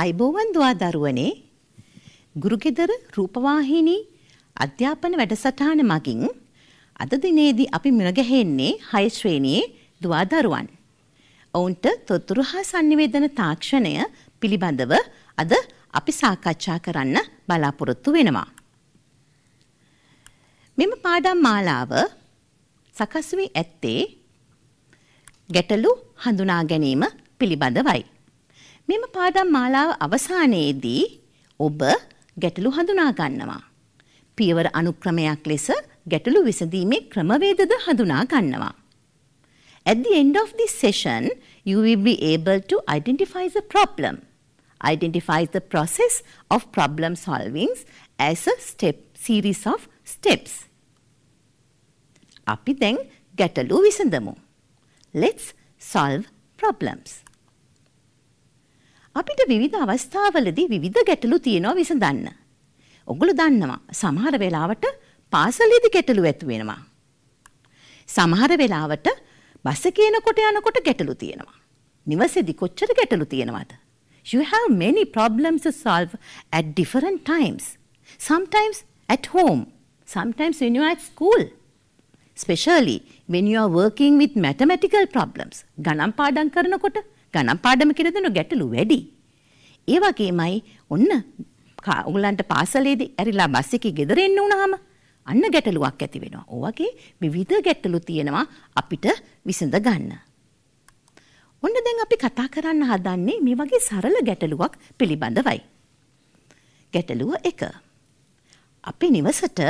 අයිබෝවන් දවාදරුවනේ ගුරුගෙදර රූපවාහිනී අධ්‍යාපන වැඩසටහන මගින් අද දිනේදී අපි මුණගැහෙන්නේ හය ශ්‍රේණියේ දවාදරුවන්. ඔවුන්ට තොරතුරු හා sannivedana තාක්ෂණය පිළිබඳව අද අපි සාකච්ඡා කරන්න බලාපොරොත්තු වෙනවා. මෙම පාඩම් මාලාව සකස් වී ඇත්තේ ගැටලු හඳුනා ගැනීම පිළිබඳවයි. මෙම පාඩම් මාලාව අවසානයේදී ඔබ ගැටලු හඳුනා ගන්නවා. පියවර අනුක්‍රමයක් ලෙස ගැටලු විසඳීමේ ක්‍රමවේදද හඳුනා ගන්නවා. At the end of this session, you will be able to identify the problem. Identify the process of problem solving as a step series of steps. අපි දැන් ගැටලු විසඳමු. Let's solve problems. අපිට විවිධ අවස්ථාවලදී විවිධ ගැටලු තියෙනවා විසඳන්න. ඔගොල්ලෝ දන්නවා සමහර වෙලාවට පාසලේදී ගැටලු ඇති වෙනවා. සමහර වෙලාවට බස කියනකොට යනකොට ගැටලු තියෙනවා. නිවසේදී කොච්චර ගැටලු තියෙනවද? You have many problems to solve at different times. Sometimes at home, sometimes when you are at school. Especially when you are working with mathematical problems. ගණන් පාඩම් කරනකොට ගණන් පාඩමකට දෙන ගැටලු වැඩි. ඒ වගේමයි ඔන්න ඔයගලන්ට පාසලේදී ඇරිලා බස් එකේ ගෙදර එන්න වුණාම අන්න ගැටලුවක් ඇති වෙනවා. ඔය වගේ විවිධ ගැටලු තියෙනවා අපිට විසඳ ගන්න. ඔන්න දැන් අපි කතා කරන්න හදන්නේ මේ වගේ සරල ගැටලුවක් පිළිබඳවයි. ගැටලුව 1. අපේ නිවසට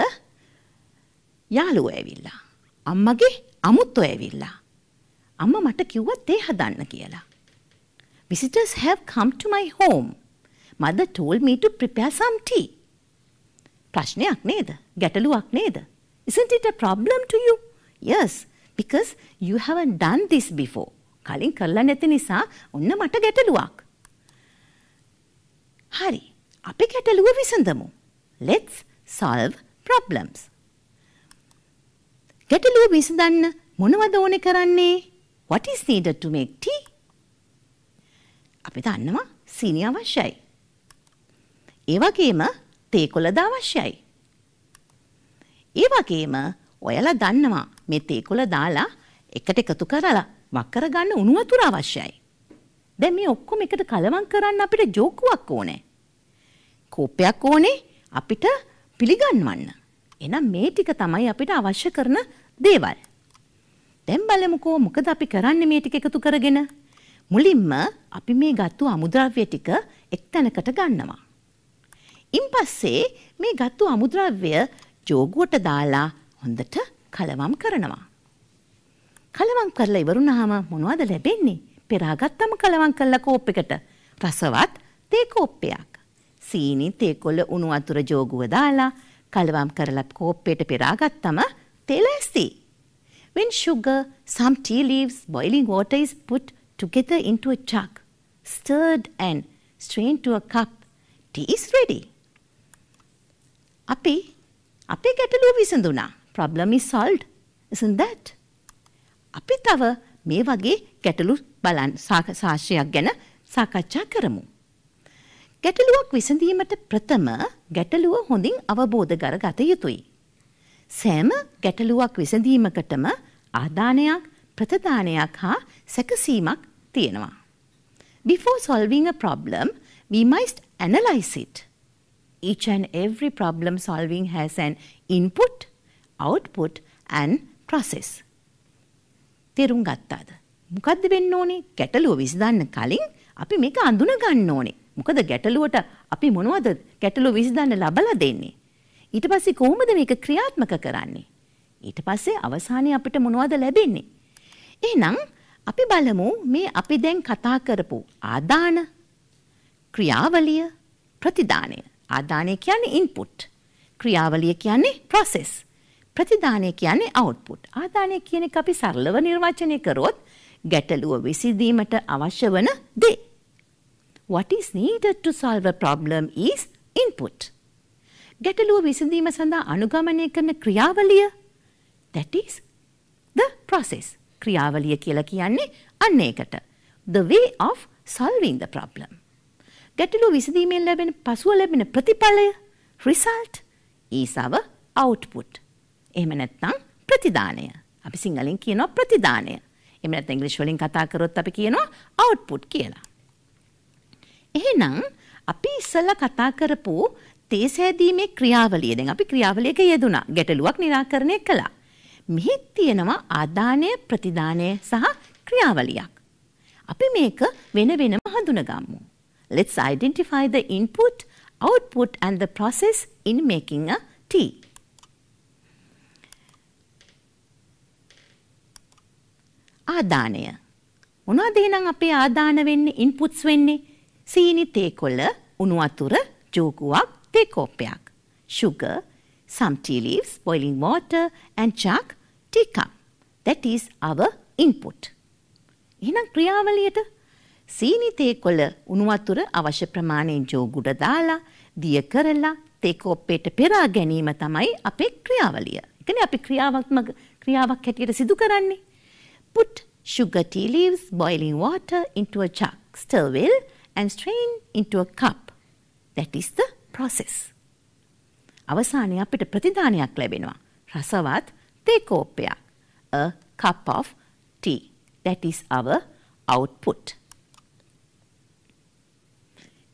යාළුවෝ ඇවිල්ලා. අම්මගේ අමුත්තෝ ඇවිල්ලා. අම්මා මට කිව්වත් තේ හදන්න කියලා. visitors have come to my home. Mother told me to prepare some tea. Prashneak neda, gataluak neda. Isn't it a problem to you? Yes, because you haven't done this before. Kalin karla netinisa, unna mata gataluak. Hari, api gataluwa visandamu. Let's solve problems. Gataluwa visandan, munavada one karane. What is needed to make tea? අපි දන්නවා සීනි අවශ්‍යයි. ඒ වගේම තේ කොළද අවශ්‍යයි. ඒ වගේම ඔයාලා දන්නවා මේ තේ කොළ දාලා එකට එකතු කරලා වක්කර ගන්න උණු වතුර අවශ්‍යයි. දැන් මේ ඔක්කොම එකට කලවම් කරන්න අපිට ජෝකුවක් ඕනේ. කෝපයක් ඕනේ අපිට පිළිගන්වන්න. එහෙනම් මේ ටික තමයි අපිට අවශ්‍ය කරන දේවල්. දැන් බලමුකෝ මොකද අපි කරන්නේ මේ ටික එකතු කරගෙන? මුලින්ම අපි මේ ගත්තු අමුද්‍රව්‍ය ටික එක්තැනකට ගන්නවා. ඉන්පස්සේ මේ ගත්තු අමුද්‍රව්‍ය ජෝගුවට දාලා හොඳට කලවම් කරනවා. කලවම් කරලා ඉවරුනහම මොනවද ලැබෙන්නේ? පෙරාගත්තම කලවම් කළ කෝප් එකට රසවත් තේ කෝප්පයක්. සීනි තේකොළ උණු වතුර ජෝගුව දාලා කලවම් කරලා කෝප්පයට පෙරාගත්තම තේ ලැස්ති. When sugar, some tea leaves, boiling water is put together into a chunk, stirred and strained to a cup. Tea is ready. අපි අපේ ගැටලුව විසඳුණා. Problem is solved. Isn't that? අපි තව මේ වගේ ගැටලු බලන් සාක්ෂයක් ගැන සාකච්ඡා කරමු. ගැටලුවක් විසඳීමට ප්‍රථම ගැටලුව හොඳින් අවබෝධ කරගත යුතුයි. සෑම ගැටලුවක් විසඳීමකටම ආදානයක් ප්‍රතිදානයක් හා සැකසීමක් තියෙනවා. Before solving a problem, we must analyze it. Each and every problem solving has an input, output and process. තේරුම් ගත්තාද? මොකද්ද වෙන්න ඕනේ? ගැටලුව විසඳන්න කලින් අපි මේක අඳුන ගන්න ඕනේ. මොකද ගැටලුවට අපි මොනවද ගැටලුව විසඳන්න ලබලා දෙන්නේ? ඊට පස්සේ කොහොමද මේක ක්‍රියාත්මක කරන්නේ? ඊට පස්සේ අවසානයේ අපිට මොනවද ලැබෙන්නේ? එහෙනම් අපි බලමු මේ අපි දැන් කතා කරපු ආදාන ක්‍රියාවලිය ප්‍රතිදානය. ආදානය කියන්නේ input. ක්‍රියාවලිය කියන්නේ process. ප්‍රතිදානය කියන්නේ output. ආදානය කියන එක අපි සරලව නිර්වචනය කරොත් ගැටලුව විසඳීමට අවශ්‍ය වන දේ. What is needed to solve a problem is input. ගැටලුව විසඳීම සඳහා අනුගමනය කරන ක්‍රියාවලිය that is the process. ක්‍රියාවලිය කියලා කියන්නේ අන්න ඒකට. The way of solving the problem. ගැටලු විසඳීමෙන් ලැබෙන පසුව ලැබෙන ප්‍රතිඵලය result is our output. එහෙම නැත්නම් ප්‍රතිදානය. අපි සිංහලෙන් කියනවා ප්‍රතිදානය. එහෙම නැත්නම් ඉංග්‍රීසි වලින් කතා කරොත් අපි කියනවා output කියලා. එහෙනම් අපි ඉස්සෙල්ලා කතා කරපු තේසෑදීමේ ක්‍රියාවලිය දැන් අපි ක්‍රියාවලියක යෙදුණා. ගැටලුවක් निराකරණය කළා. මෙහි තියෙනවා ආදානය ප්‍රතිදානය සහ ක්‍රියාවලියක්. අපි මේක වෙන වෙනම හඳුනගම්මු. Let's identify the input, output and the process in making a tea. ආදානය. මොනවද එහෙනම් අපේ ආදාන වෙන්නේ ඉන්පුට්ස් වෙන්නේ? සීනි තේ කොළ, උණු වතුර, ජෝගුවක්, තේ කෝප්පයක්. sugar, some tea leaves, boiling water and chalk, teacup. That is our input. එහෙනම් ක්‍රියාවලියට සීනි තේකොළ උණු වතුර අවශ්‍ය ප්‍රමාණයෙන් ජෝගුඩ දාලා දිය කරලා තේ කෝප්පයට පෙරා ගැනීම තමයි අපේ ක්‍රියාවලිය. ඒ කියන්නේ අපි ක්‍රියාවක්ම ක්‍රියාවක් හැටියට සිදු කරන්නේ. Put sugar tea leaves boiling water into a jug, stir well and strain into a cup. That is the process. අවසානයේ අපිට ප්‍රතිදානයක් ලැබෙනවා. රසවත් තේ කෝප්පයක්. A cup of tea. That is our output.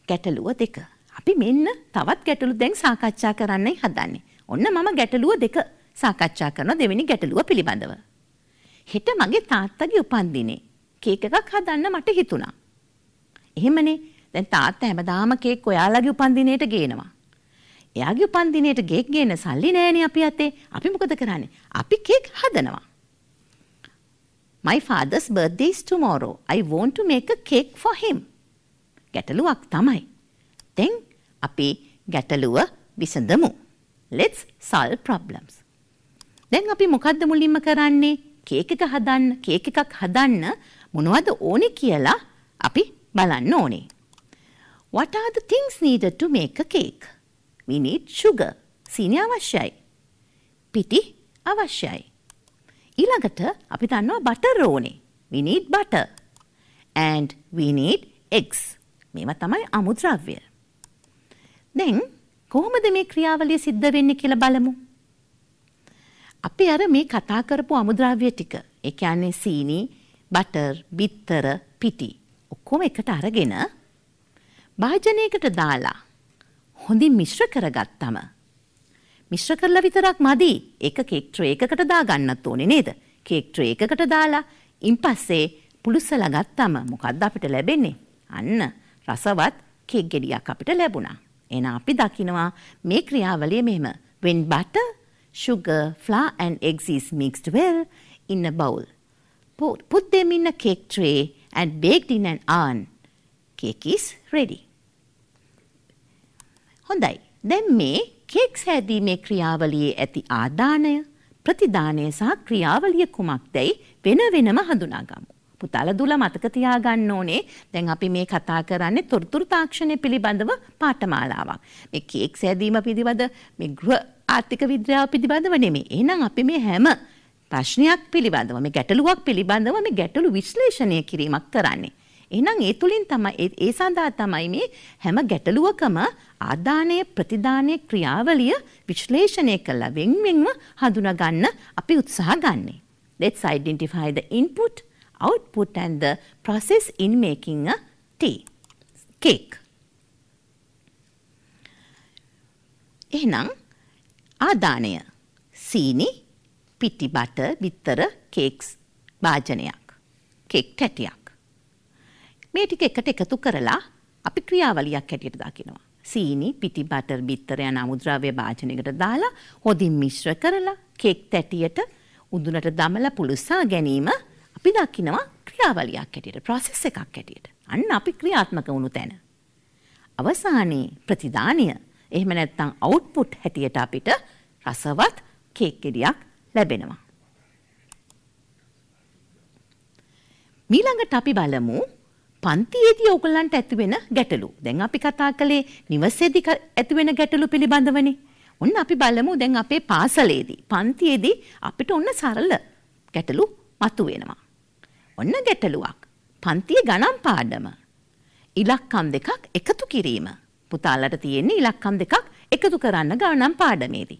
ගැටලුව දෙක. අපි මෙන්න තවත් ගැටලු දැන් සාකච්ඡා කරන්නයි හදන්නේ. ඔන්න මම ගැටලුව දෙක සාකච්ඡා කරන දෙවෙනි ගැටලුව පිළිබඳව. හෙට මගේ තාත්තගේ උපන්දිනේ කේක් එකක් හදන්න මට හිතුණා. එහෙමනේ. දැන් තාත්තා හැමදාම කේක් ඔයාලගේ උපන්දිනේට ගේනවා. එයාගේ උපන්දිනයට ගේක් ගේන්න සල්ලි නෑනේ අපි අතේ. අපි මොකද කරන්නේ? අපි කේක් හදනවා. My father's birthday is tomorrow. I want to make a cake for him. ගැටලුවක් තමයි. දැන් අපි ගැටලුව විසඳමු. Let's solve problems. දැන් අපි මොකද්ද මුලින්ම කරන්නේ? කේක් එක හදන්න, කේක් එකක් හදන්න මොනවද ඕනේ කියලා අපි බලන්න ඕනේ. What are the things needed to make a cake? මිනිත් සුග සීනි අවශ්‍යයි. පිටි අවශ්‍යයි. ඊළඟට අපි දන්නවා බටර් ඕනේ. we need butter and we need eggs. මේවා තමයි අමුද්‍රව්‍ය. දැන් කොහොමද මේ ක්‍රියාවලිය සිද්ධ වෙන්නේ කියලා බලමු. අපි අර මේ කතා කරපු අමුද්‍රව්‍ය ටික, ඒ කියන්නේ සීනි, බටර්, බිත්තර, පිටි ඔක්කොම එකට අරගෙන භාජනයකට දාලා හොඳින් මිශ්‍ර කරගත්තම. මිශ්‍ර කරලා විතරක් මදි. ඒක කේක් ට්‍රේ එකකට දාගන්නත් ඕනේ නේද? කේක් ට්‍රේ එකකට දාලා ඉන් පස්සේ පුළුස්සලා ගත්තම මොකද්ද අපිට ලැබෙන්නේ? අන්න රසවත් කේක් ගෙඩියක් අපිට ලැබුණා. එහෙනම් අපි දකිනවා මේ ක්‍රියාවලිය මෙහෙම. When butter, sugar, flour and eggs is mixed well in a bowl, put them in a cake tray and baked in an oven. Cake is ready. හොඳයි. දැන් මේ කේක්ස් හැදීමේ ක්‍රියාවලියේ ඇති ආදානය, ප්‍රතිදානය සහ ක්‍රියාවලිය කුමක්දයි වෙන වෙනම හඳුනාගමු. පුතල දුල මතක තියාගන්න ඕනේ. දැන් අපි මේ කතා කරන්නේ තොරතුරු තාක්ෂණය පිළිබඳව පාඨමාලාවක්. මේ කේක් සෑදීම පිළිබඳ මේ ගෘහ ආර්ථික විද්‍යාව පිළිබඳව නෙමෙයි. එහෙනම් අපි මේ හැම ප්‍රශ්නයක් පිළිබඳව මේ ගැටලුවක් පිළිබඳව මේ ගැටලු විශ්ලේෂණය කිරීමක් කරන්නේ. එහෙනම් ඒ තුලින් තමයි ඒ සඳහා තමයි මේ හැම ගැටලුවකම ආදානය ප්‍රතිදානය ක්‍රියාවලිය විශ්ලේෂණය කළා වෙන්වෙන්ව හඳුනා ගන්න අපි උත්සාහ ගන්නෙ. Let's identify the input, output and the process in making a tea cake. එහෙනම් ආදානය සීනි පිටි බට බිත්තර කේක්ස් භාජනයක් කේක් ටැටියක් මේ ටික එකට එකතු කරලා අපි ක්‍රියාවලියක් හැටියට දකිනවා. සීනි පිටි බටර් බිත්තර යන අමුද්‍රව්‍ය භාජනයකට දාලා හොදින් මිශ්‍ර කරලා කේක් තැටියට උඳුනට දමලා පුළුසා ගැනීම අපි දකිනවා ක්‍රියාවලියක් හැටියට process එකක් හැටියට. අන්න අපි ක්‍රියාත්මක වුණු තැන. අවසානයේ ප්‍රතිදානය එහෙම නැත්නම් output හැටියට අපිට රසවත් කේක් ගෙඩියක් ලැබෙනවා. මීළඟට අපි බලමු පන්තියේදී ඔයගලන්ට ඇතිවෙන ගැටලු. දැන් අපි කතා කළේ නිවසේදී ඇතිවෙන ගැටලු පිළිබඳවනේ. ඔන්න අපි බලමු දැන් අපේ පාසලේදී පන්තියේදී අපිට ඔන්න සරල ගැටලු මතුවෙනවා. ඔන්න ගැටලුවක්. පන්තිය ගණන් පාඩම. ඉලක්කම් දෙකක් එකතු කිරීම. පුතාලට තියෙන ඉලක්කම් දෙකක් එකතු කරන්න ගණන් පාඩමේදී.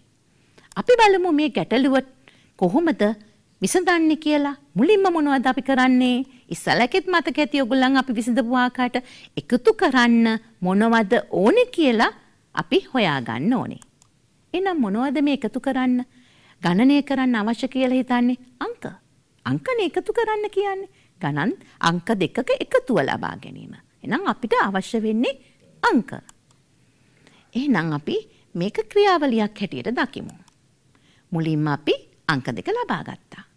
අපි බලමු මේ ගැටලුව කොහොමද විසඳන්නේ කියලා. මුලින්ම මොනවද අපි කරන්නේ? ඉස්සලකෙත් මතක ඇති ඔයගොල්ලන් අපි විසඳපු ආකාරයට එකතු කරන්න මොනවද ඕනේ කියලා අපි හොයාගන්න ඕනේ. එහෙනම් මොනවද මේ එකතු කරන්න? ගණනය කරන්න අවශ්‍ය කියලා හිතන්නේ අංක. අංකනේ එකතු කරන්න කියන්නේ. ගණන් අංක දෙකක එකතුව ලබා ගැනීම. එහෙනම් අපිට අවශ්‍ය වෙන්නේ අංක. එහෙනම් අපි මේක ක්‍රියාවලියක් හැටියට දකිමු. මුලින්ම අපි අංක දෙක ලබා ගත්තා.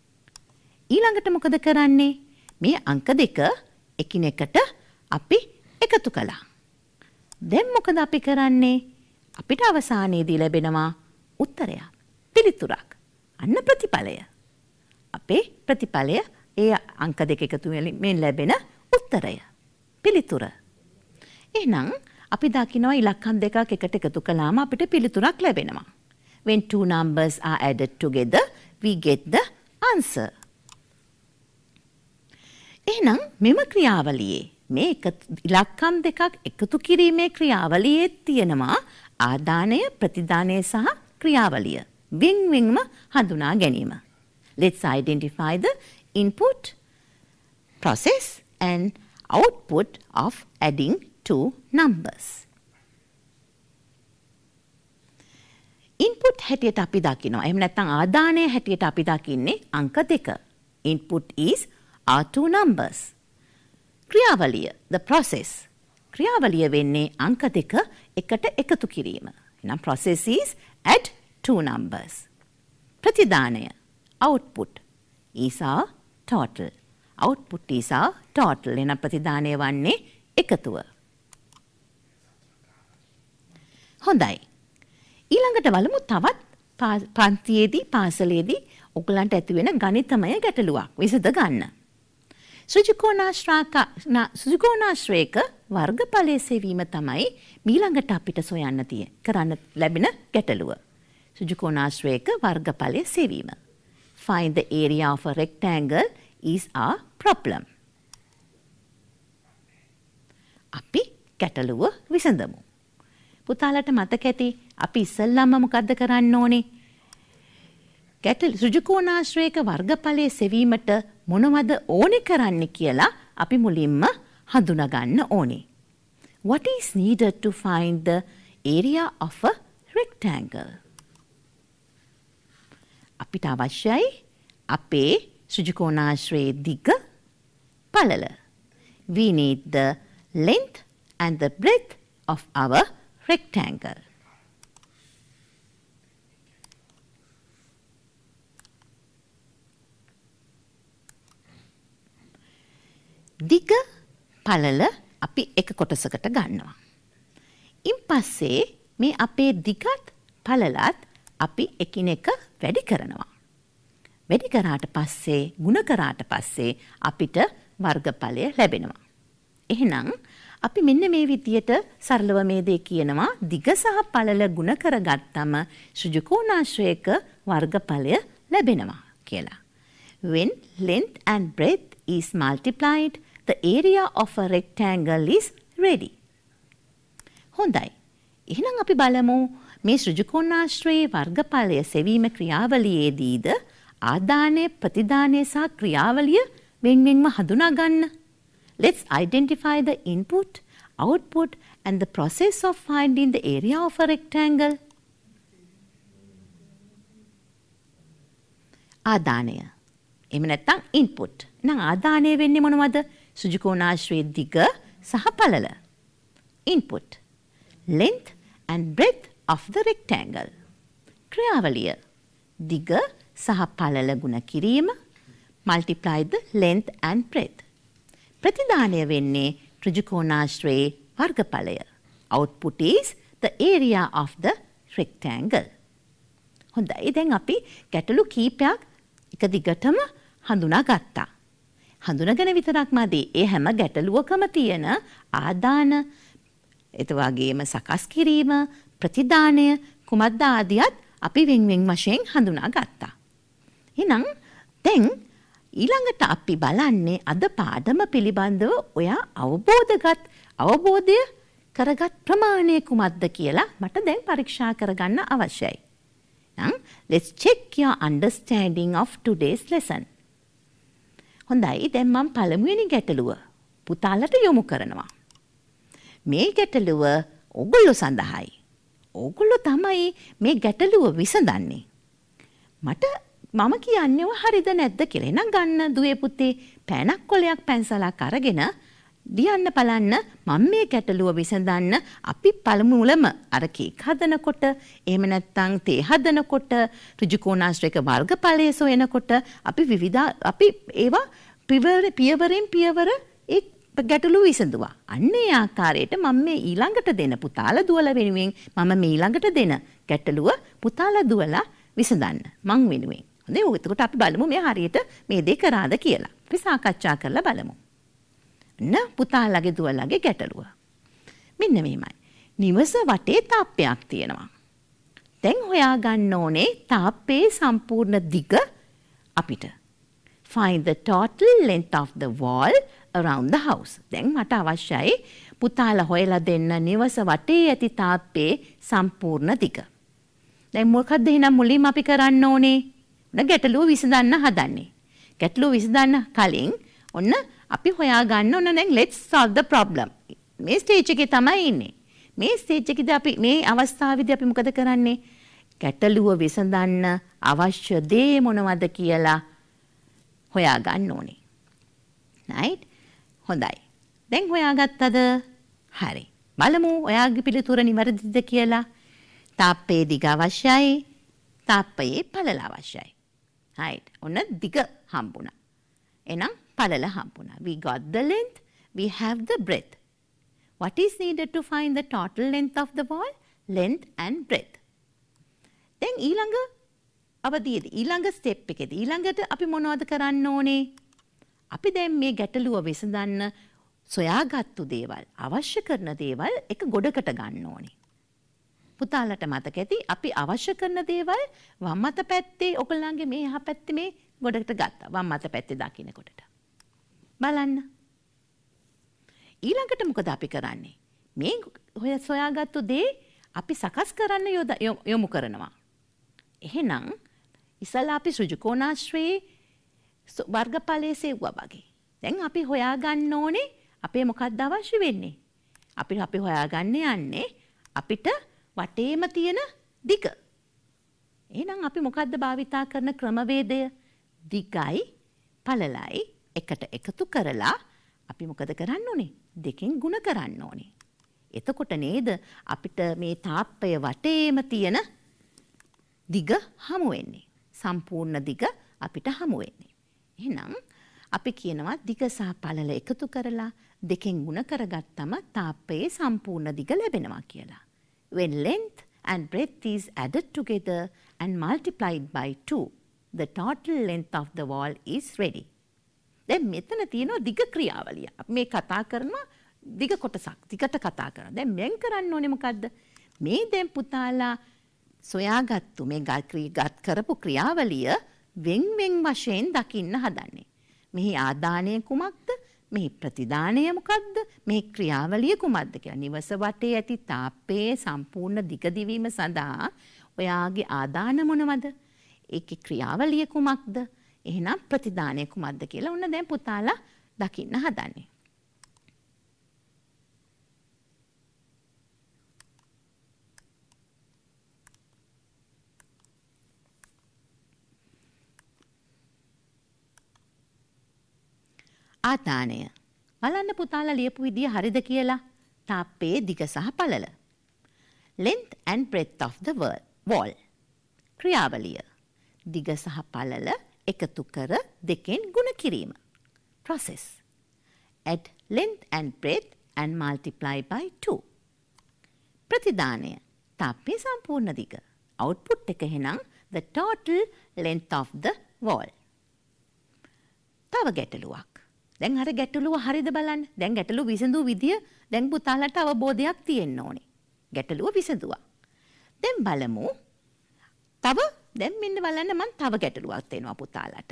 ඊළඟට මොකද කරන්නේ? මේ අංක දෙක එකිනෙකට අපි එකතු කළා. දැන් මොකද අපි කරන්නේ? අපිට අවසානයේදී ලැබෙනවා උත්තරය. පිළිතුරක්. අන්න ප්‍රතිඵලය. අපේ ප්‍රතිඵලය ඒ අංක දෙක එකතු වෙමින් ලැබෙන උත්තරය. පිළිතුර. එහෙනම් අපි දකිනවා ඉලක්කම් දෙකක් එකට එකතු කළාම අපිට පිළිතුරක් ලැබෙනවා. When two numbers are added together, we get the answer. එහෙනම් මෙම ක්‍රියාවලියේ මේ ඉලක්කම් දෙකක් එකතු කිරීමේ ක්‍රියාවලියේ තියෙනවා ආදානය ප්‍රතිදානය සහ ක්‍රියාවලිය. වින් වින්ම හඳුනා ගැනීම. Let's identify the input process and output of adding two numbers. Input හැටියට අපි දකිනවා. එහෙම නැත්නම් ආදානය හැටියට අපි දකින්නේ අංක දෙක. input is are two numbers. ක්‍රියාවලිය the process ක්‍රියාවලිය වෙන්නේ අංක දෙක එකට එකතු කිරීම. එහෙනම් process is add two numbers. ප්‍රතිදානය output is our total. output is our total. එහෙනම් ප්‍රතිදානය වන්නේ එකතුව. හොඳයි. ඊළඟට බලමු තවත් පන්තියේදී පාසලේදී ඔගලන්ට ඇති වෙන ගණිතමය ගැටලුවක් විසඳ ගන්න. සෘජුකෝණාශ්‍රේක වර්ගඵලයේ සෙවීම තමයි මීළඟට අපිට සොයන්න තිය කරන්න ලැබෙන ගැටලුව. සෘජුකෝණාශ්‍රේක වර්ගඵලයේ සෙවීම. Find the area of a rectangle is our problem. අපි ගැටලුව විසඳමු. පුතාලට මතක ඇති අපි ඉස්සල්ලාම මොකද්ද කරන්න ඕනේ? ගැටල සෘජුකෝණාශ්‍රේක වර්ගඵලයේ සෙවීමට මොනවද ඕනේ කරන්න කියලා අපි මුලින්ම හඳුනගන්න ඕනේ. What is needed to find the area of a rectangle? අපිට අවශ්‍යයි අපේ සුජිකෝණාශ්‍රයේ දිග පළල. We need the length and the breadth of our rectangle. දිග පළල අපි එක කොටසකට ගන්නවා. ඉන් පස්සේ මේ අපේ දිගත් පළලත් අපි එකිනෙක වැඩි කරනවා. වැඩි කරාට පස්සේ ಗುಣ කරාට පස්සේ අපිට වර්ගඵලය ලැබෙනවා. එහෙනම් අපි මෙන්න මේ විදියට සරලව මේ දේ කියනවා දිග සහ පළල ಗುಣ කරගත්තම ඍජුකෝණාශ්‍රයක වර්ගඵලය ලැබෙනවා කියලා. When length and breadth is multiplied, the area of a rectangle is ready. හොඳයි. එහෙනම් අපි බලමු මේ ඍජුකෝණාශ්‍රයේ වර්ගඵලය සෙවීම ක්‍රියාවලියේදීද ආදානය ප්‍රතිදානය සහ ක්‍රියාවලිය වෙන්වෙන්ව හඳුනා ගන්න. Let's identify the input, output and the process of finding the area of a rectangle. ආදානය. එහෙම නැත්නම් input. නම් ආදානය වෙන්නේ මොනවද? සුජිකෝණාශ්‍රයේ දිග සහ පළල. input length and breadth of the rectangle. ක්‍රියාවලිය දිග සහ පළල ගුණ කිරීම multiply the length and breadth. ප්‍රතිදානය වෙන්නේ ත්‍රිජිකෝණාශ්‍රයේ වර්ගඵලය. output is the area of the rectangle. හොඳයි දැන් අපි ගැටලු කීපයක් එක දිගටම හඳුනා ගත්තා. හඳුනගෙන විතරක් මදි. ඒ හැම ගැටලුවකම තියෙන ආදාන එතුවාගේම සකස් කිරීම ප්‍රතිදානය කුමද්ද ආදියත් අපි වෙන්වෙන් වශයෙන් හඳුනා ගත්තා. එනම් දැන් ඊළඟට අපි බලන්නේ අද පාඩම පිළිබඳව ඔයා අවබෝධගත් අවබෝධය කරගත් ප්‍රමාණය කුමක්ද කියලා මට දැන් පරීක්ෂා කරගන්න අවශ්‍යයි. නම් let's check your understanding of today's lesson. හොඳයි දැන් මම පළමුවෙනි ගැටලුව පුතාලට යොමු කරනවා. මේ ගැටලුව ඔගොල්ලෝ සඳහායි. ඔගොල්ලෝ තමයි මේ ගැටලුව විසඳන්නේ. මට මම කියන්නේව හරිද නැද්ද කියලා. එහෙනම් ගන්න දුවේ පුතේ පෑනක් කොලයක් පැන්සලක් අරගෙන ලියන්න බලන්න මම මේ ගැටලුව විසඳන්න අපි පළමුලම අර කේක් හදනකොට එහෙම නැත්නම් තේ හදනකොට ඍජුකෝණාශ්‍රයක වර්ගඵලය සොයනකොට අපි විවිධ අපි ඒවා පියවර පියවරෙන් පියවර ඒ ගැටලු විසඳුවා. අන්න ඒ ආකාරයට මම මේ ඊළඟට දෙන පුතාල දුවල වෙනුවෙන් මම මේ ඊළඟට දෙන ගැටලුව පුතාල දුවලා විසඳන්න මං වෙනුවෙන්. හොඳේ. එතකොට අපි බලමු මේ හරියට මේ දේ කරාද කියලා. අපි සාකච්ඡා කරලා බලමු. න පුතාලගේ දුවලගේ ගැටලුව. මෙන්න මෙහෙමයි. නිවස වටේ තාප්පයක් තියෙනවා. දැන් හොයාගන්න ඕනේ තාප්පේ සම්පූර්ණ දිග අපිට. Find the total length of the wall around the house. දැන් මට අවශ්‍යයි පුතාල හොයලා දෙන්න නිවස වටේ ඇති තාප්පේ සම්පූර්ණ දිග. දැන් මොකක්ද එහෙනම් මුලින්ම අපි කරන්න ඕනේ? ගැටලුව විසඳන්න හදන්නේ. ගැටලුව විසඳන්න කලින් ඔන්න අපි හොයාගන්න ඕන දැන් let's solve the problem. මේ ස්ටේජ් එකේ තමයි ඉන්නේ. මේ ස්ටේජ් එකේදී අපි මේ අවස්ථාවේදී අපි මොකද කරන්නේ? ගැටලුව විසඳන්න අවශ්‍ය දේ මොනවද කියලා හොයාගන්න ඕනේ. right? හොඳයි. දැන් හොයාගත්තද? හරි. බලමු ඔයාගේ පිළිතුර නිවැරදිද කියලා. තාප්පේ දිග අවශ්‍යයි. තාප්පයේ පළල අවශ්‍යයි. right. ඔන්න දිග හම්බුණා. එහෙනම් පළල හම්බුණා. We got the length, we have the breadth. What is needed to find the total length of the wall? Length and breadth. දැන් ඊළඟ අවධියේදී ඊළඟ ස්ටෙප් එකේදී ඊළඟට අපි මොනවද කරන්න ඕනේ? අපි දැන් මේ ගැටලුව විසඳන්න සොයාගත්තු දේවල් අවශ්‍ය කරන දේවල් එක ගොඩකට ගන්න ඕනේ. පුතාලට මතක ඇති අපි අවශ්‍ය කරන දේවල් වම් අත පැත්තේ ඔයගොල්ලන්ගේ මේ එහා පැත්තේ මේ ගොඩකට ගත්තා. වම් අත පැත්තේ දකින්න කොටට. බලන්න. ඊළඟට මොකද අපි කරන්නේ. මේ හොය සොයාගත්තු දේ අපි සකස් කරන්න යොමු කරනවා. එහෙනම් ඉසල අපි සුජුකෝනාශ්‍රයේ වර්ගඵලයේ සෙව්වා වගේ. දැන් අපි හොයාගන්න ඕනේ අපේ මොකක්ද අවශ්‍ය වෙන්නේ. අපි අපි හොයාගන්න යන්නේ අපිට වටේම තියෙන දිග. එහෙනම් අපි මොකද්ද භාවිතා කරන ක්‍රමවේදය? දිගයි, පළලයි, එකට එකතු කරලා අපි මොකද කරන්න ඕනේ? දෙකෙන් ಗುಣ කරන්න ඕනේ. එතකොට නේද අපිට මේ තාප්පය වටේම තියෙන දිග හමු වෙන්නේ. සම්පූර්ණ දිග අපිට හමු වෙන්නේ. එහෙනම් අපි කියනවා දිග සහ පළල එකතු කරලා දෙකෙන් ගුණ කරගත්තම තාප්පයේ සම්පූර්ණ දිග ලැබෙනවා කියලා. When length and breadth is added together and multiplied by 2, the total length of the wall is ready. දැන් මෙතන තියෙනවා දිග ක්‍රියාවලිය. අපි මේ කතා කරනවා දිග කොටසක්. දිගට කතා කරනවා. දැන් මෙන් කරන්න ඕනේ මොකද්ද? මේ දැන් පුතාලා සොයාගත්තු මේ ගත් කරපු ක්‍රියාවලිය වෙන් වෙන් වශයෙන් දකින්න හදන්නේ. මෙහි ආදානය කුමක්ද? මේ ප්‍රතිදානය මොකද්ද? මේ ක්‍රියාවලිය කුමක්ද කියලා. නිවස වටේ ඇති තාප්පේ සම්පූර්ණ දිග සඳහා ඔයාගේ ආදාන මොනවද? ඒකේ ක්‍රියාවලිය කුමක්ද? එහෙනම් ප්‍රතිදානය කුමක්ද කියලා ඔන්න දැන් පුතාලා දකින්න හදන්නේ. ආතානය. බලන්න පුතාලා ලියපු විදිය හරිද කියලා. තාප්පේ දිග සහ පළල. Length and breadth of the wall. ක්‍රියාවලිය. දිග සහ පළල එකතු කර දෙකෙන් ගුණ කිරීම. process. add length and breadth and multiply by 2. ප්‍රතිදානය. තාප්පේ සම්පූර්ණ දිග. output එක එහෙනම් the total length of the wall. තව ගැටලුවක්. දැන් අර ගැටලුව හරිද බලන්න. දැන් ගැටලුව විසඳු විදිය දැන් පුතාලට අවබෝධයක් තියෙන්න ඕනේ. ගැටලුව විසඳුවා. දැන් බලමු. තව දැන් මෙන්න බලන්න මම තව ගැටලුවක් දෙනවා පුතාලට.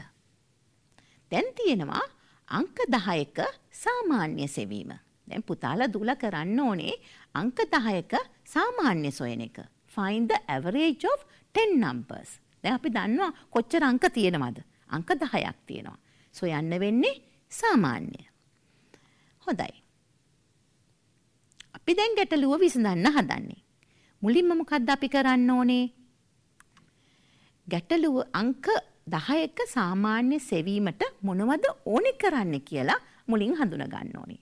දැන් තියෙනවා අංක 10ක සාමාන්‍ය සෙවීම. දැන් පුතාලා දුලා කරන්න ඕනේ අංක 10ක සාමාන්‍ය සොයන එක. Find the average of 10 numbers. දැන් අපි දන්නවා කොච්චර අංක තියෙනවද? අංක 10ක් තියෙනවා. සොයන්න වෙන්නේ සාමාන්‍ය. හොඳයි. අපි දැන් ගැටලුව විසඳන්න හදන්නේ. මුලින්ම මොකද්ද අපි කරන්න ඕනේ? ගැටලුව අංක 10ක සාමාන්‍ය සෙවීමට මොනවද ඕනේ කරන්න කියලා මුලින් හඳුනා ගන්න ඕනේ.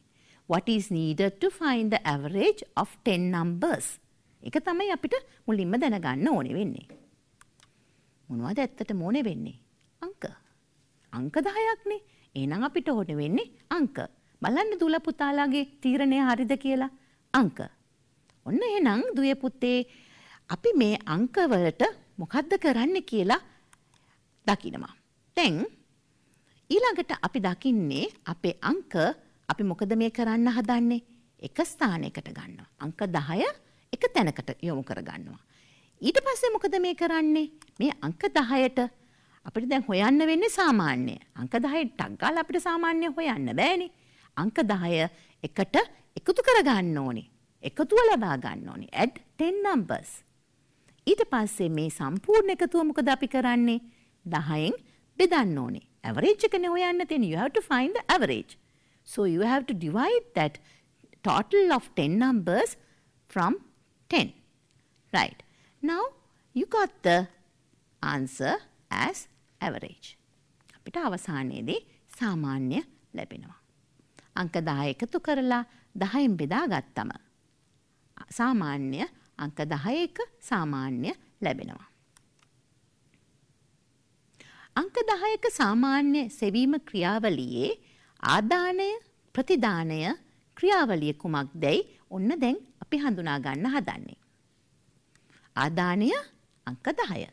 What is needed to find the average of 10 numbers? ඒක තමයි අපිට මුලින්ම දැනගන්න ඕනේ වෙන්නේ. මොනවද ඇත්තටම ඕනේ වෙන්නේ? අංක. අංක 10ක්නේ. එහෙනම් අපිට ඕනේ වෙන්නේ අංක. බලන්න දුල පුතාලාගේ තීරණය හරිද කියලා. අංක. ඔන්න එහෙනම් දුවේ පුතේ අපි මේ අංක වලට මොකද්ද කරන්න කියලා දකිනවා. දැන් ඊළඟට අපි දකින්නේ අපේ අංක අපි මොකද මේ කරන්න හදන්නේ? එක ස්ථානයකට ගන්නවා. අංක 10 එක තැනකට යොමු කරගන්නවා. ඊට පස්සේ මොකද මේ කරන්නේ? මේ අංක 10ට අපිට දැන් හොයන්න වෙන්නේ සාමාන්‍ය. අංක 10 ටක් ගාලා අපිට සාමාන්‍ය හොයන්න බෑනේ. අංක 10 එකට එකතු කරගන්න ඕනේ. එකතුව ලබා ගන්න ඕනේ. add 10 numbers. ඊට පස්සේ මේ සම්පූර්ණ එකතුව මොකද අපි කරන්නේ? 10න් බෙදන්න ඕනේ. average එකනේ හොයන්න තියෙන්නේ. You have to find the average. So you have to divide that total of 10 numbers from 10. Right. Now you got the answer as average. අපිට අවසානයේදී සාමාන්‍ය ලැබෙනවා. අංක 10 එකතු කරලා 10න් බෙදා ගත්තම සාමාන්‍ය අංක 11 සාමාන්‍ය ලැබෙනවා. අංක 10ක සාමාන්‍ය සෙවීම ක්‍රියාවලියේ ආදානය ප්‍රතිදානය ක්‍රියාවලිය කුමක්දයි ඔන්න දැන් අපි හඳුනා ගන්න හදන්නේ. ආදානය අංක 10.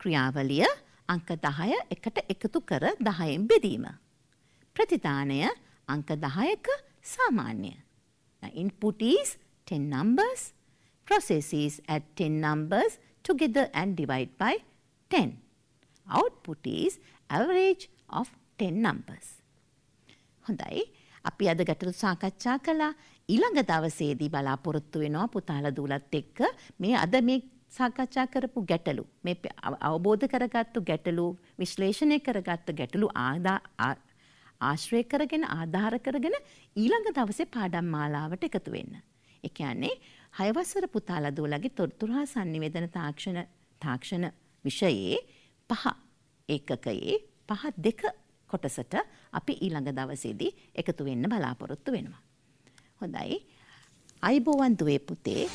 ක්‍රියාවලිය අංක 10 එකට එකතු කර 10ෙන් බෙදීම. ප්‍රතිදානය අංක 10ක සාමාන්‍ය. input is 10 numbers processes at 10 numbers together and divide by 10. Output is average of 10 numbers. හොඳයි අපි අද ගැටළු සාකච්ඡා කළා ඊළඟ දවසේදී බලාපොරොත්තු වෙනවා පුතාලා දූලත් එක්ක මේ අද මේ සාකච්ඡා කරපු ගැටලු මේ අවබෝධ කරගත්තු ගැටලු විශ්ලේෂණය කරගත්තු ගැටලු ආශ්‍රය කරගෙන ආධාර කරගෙන ඊළඟ දවසේ පාඩම් මාලාවට එකතු වෙන්න. ඒ කියන්නේ 6වසර පුතා ලදෝලගේ තොරතුරු හා sannivedana තාක්ෂණ තාක්ෂණ විෂයේ පහ ඒකකයේ පහ දෙක කොටසට අපි ඊළඟ දවසේදී එකතු වෙන්න බලාපොරොත්තු වෙනවා. හොඳයි. අයිබෝවන් දුවේ පුතේ